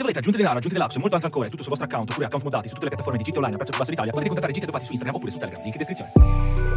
Se volete aggiungere denaro, aggiungere l'Aps e molto altro ancora, è tutto sul vostro account oppure account modati su tutte le piattaforme di Git Online a prezzo più basso d'Italia, potete contattare Git Adopati su Instagram oppure su Telegram, link in descrizione.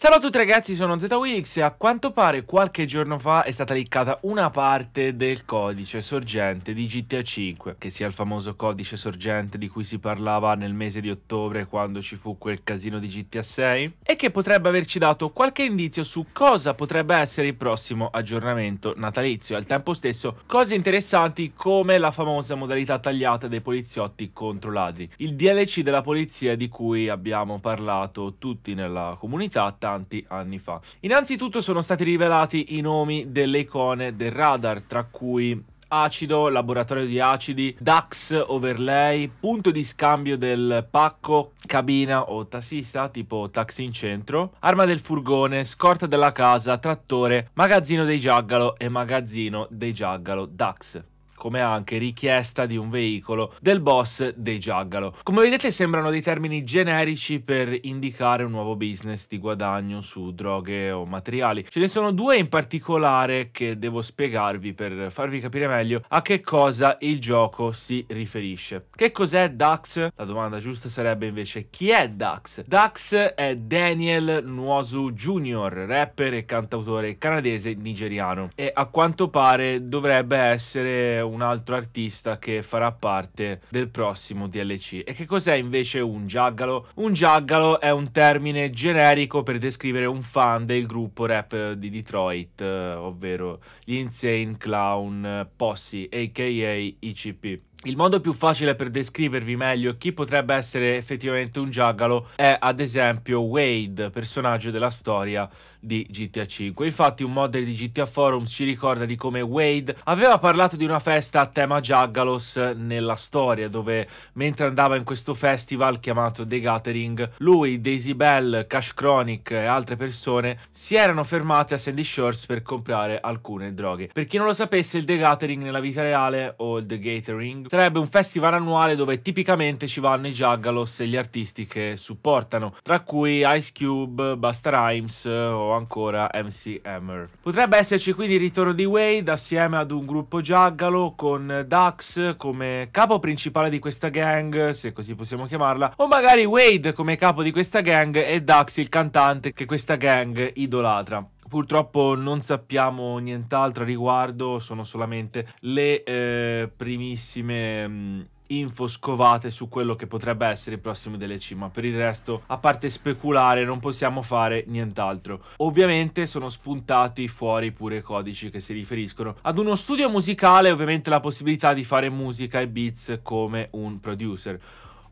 Salve a tutti ragazzi, sono ZWX e a quanto pare qualche giorno fa è stata leccata una parte del codice sorgente di GTA 5, che sia il famoso codice sorgente di cui si parlava nel mese di ottobre quando ci fu quel casino di GTA 6 e che potrebbe averci dato qualche indizio su cosa potrebbe essere il prossimo aggiornamento natalizio e al tempo stesso cose interessanti come la famosa modalità tagliata dei poliziotti contro ladri, il DLC della polizia di cui abbiamo parlato tutti nella comunità tanti anni fa. Innanzitutto sono stati rivelati i nomi delle icone del radar, tra cui acido, laboratorio di acidi, DAX overlay, punto di scambio del pacco, cabina o tassista tipo taxi in centro, arma del furgone, scorta della casa, trattore, magazzino dei giaggalo e magazzino dei giaggalo DAX come anche richiesta di un veicolo del boss dei Giaggalo. Come vedete sembrano dei termini generici per indicare un nuovo business di guadagno su droghe o materiali. Ce ne sono due in particolare che devo spiegarvi per farvi capire meglio a che cosa il gioco si riferisce. Che cos'è Dax? La domanda giusta sarebbe invece chi è Dax? Dax è Daniel Nuosu Jr., rapper e cantautore canadese nigeriano e a quanto pare dovrebbe essere un altro artista che farà parte del prossimo DLC. E che cos'è invece un giaggalo? Un giaggalo è un termine generico per descrivere un fan del gruppo rap di Detroit, eh, ovvero gli Insane Clown Posse, aka ICP. Il modo più facile per descrivervi meglio chi potrebbe essere effettivamente un giaggalo è ad esempio Wade, personaggio della storia di GTA 5. Infatti un modder di GTA Forums ci ricorda di come Wade aveva parlato di una festa a tema giaggalos nella storia, dove mentre andava in questo festival chiamato The Gathering, lui, Daisy Bell, Cash Chronic e altre persone si erano fermate a Sandy Shores per comprare alcune droghe. Per chi non lo sapesse, il The Gathering nella vita reale o il The Gathering sarebbe un festival annuale dove tipicamente ci vanno i Juggalos e gli artisti che supportano, tra cui Ice Cube, Busta Rhymes eh, o ancora MC Hammer. Potrebbe esserci quindi il ritorno di Wade assieme ad un gruppo Juggalo con Dax come capo principale di questa gang, se così possiamo chiamarla, o magari Wade come capo di questa gang e Dax il cantante che questa gang idolatra. Purtroppo non sappiamo nient'altro a riguardo, sono solamente le eh, primissime... Mh, mm, info scovate su quello che potrebbe essere il prossimo DLC, ma per il resto, a parte speculare, non possiamo fare nient'altro. Ovviamente sono spuntati fuori pure codici che si riferiscono ad uno studio musicale, ovviamente la possibilità di fare musica e beats come un producer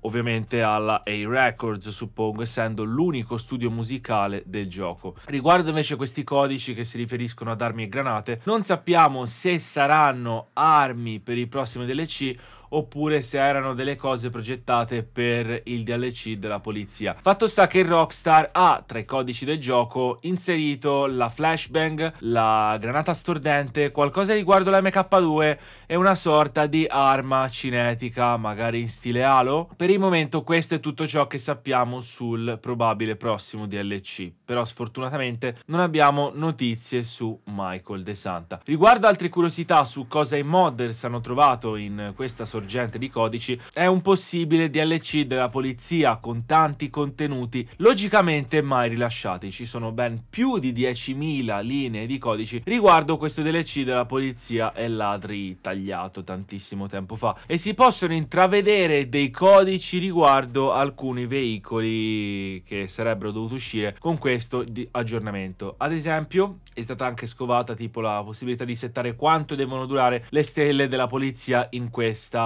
ovviamente alla A Records, suppongo, essendo l'unico studio musicale del gioco. Riguardo invece questi codici che si riferiscono ad armi e granate, non sappiamo se saranno armi per i prossimi DLC oppure se erano delle cose progettate per il DLC della polizia. Fatto sta che Rockstar ha tra i codici del gioco inserito la flashbang, la granata stordente, qualcosa riguardo la MK2 e una sorta di arma cinetica, magari in stile Halo. Per il momento questo è tutto ciò che sappiamo sul probabile prossimo DLC, però sfortunatamente non abbiamo notizie su Michael De Santa. Riguardo altre curiosità su cosa i modders hanno trovato in questa sorpresa sorgente di codici è un possibile DLC della polizia con tanti contenuti logicamente mai rilasciati. Ci sono ben più di 10.000 linee di codici riguardo questo DLC della polizia e ladri tagliato tantissimo tempo fa e si possono intravedere dei codici riguardo alcuni veicoli che sarebbero dovuti uscire con questo aggiornamento. Ad esempio è stata anche scovata tipo la possibilità di settare quanto devono durare le stelle della polizia in questa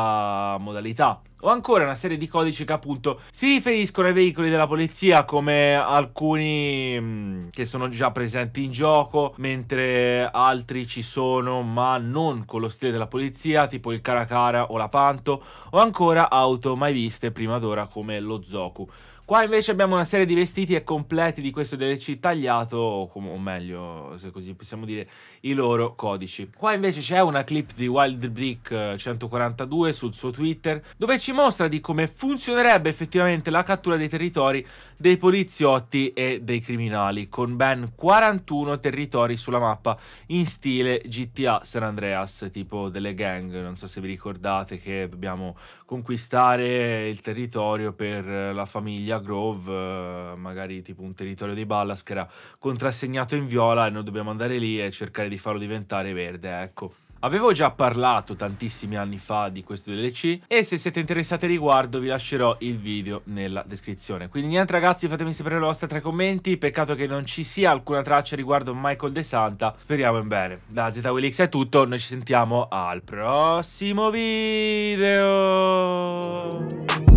modalità. O ancora una serie di codici che appunto si riferiscono ai veicoli della polizia come alcuni mh, mm, che sono già presenti in gioco, mentre altri ci sono ma non con lo stile della polizia, tipo il Caracara o la Panto, o ancora auto mai viste prima d'ora come lo Zoku. Qua invece abbiamo una serie di vestiti e completi di questo DLC tagliato, o, meglio, se così possiamo dire, i loro codici. Qua invece c'è una clip di WildBrick142 eh, sul suo Twitter, dove ci mostra di come funzionerebbe effettivamente la cattura dei territori dei poliziotti e dei criminali, con ben 41 territori sulla mappa in stile GTA San Andreas, tipo delle gang, non so se vi ricordate che dobbiamo conquistare il territorio per eh, la famiglia Grove, eh, magari tipo un territorio di Ballas che era contrassegnato in viola e noi dobbiamo andare lì e cercare di farlo diventare verde, ecco. Avevo già parlato tantissimi anni fa di questo DLC e se siete interessati al riguardo vi lascerò il video nella descrizione. Quindi niente ragazzi, fatemi sapere la vostra tra i commenti, peccato che non ci sia alcuna traccia riguardo Michael De Santa, speriamo in bene. Da ZWX è tutto, noi ci sentiamo al prossimo video!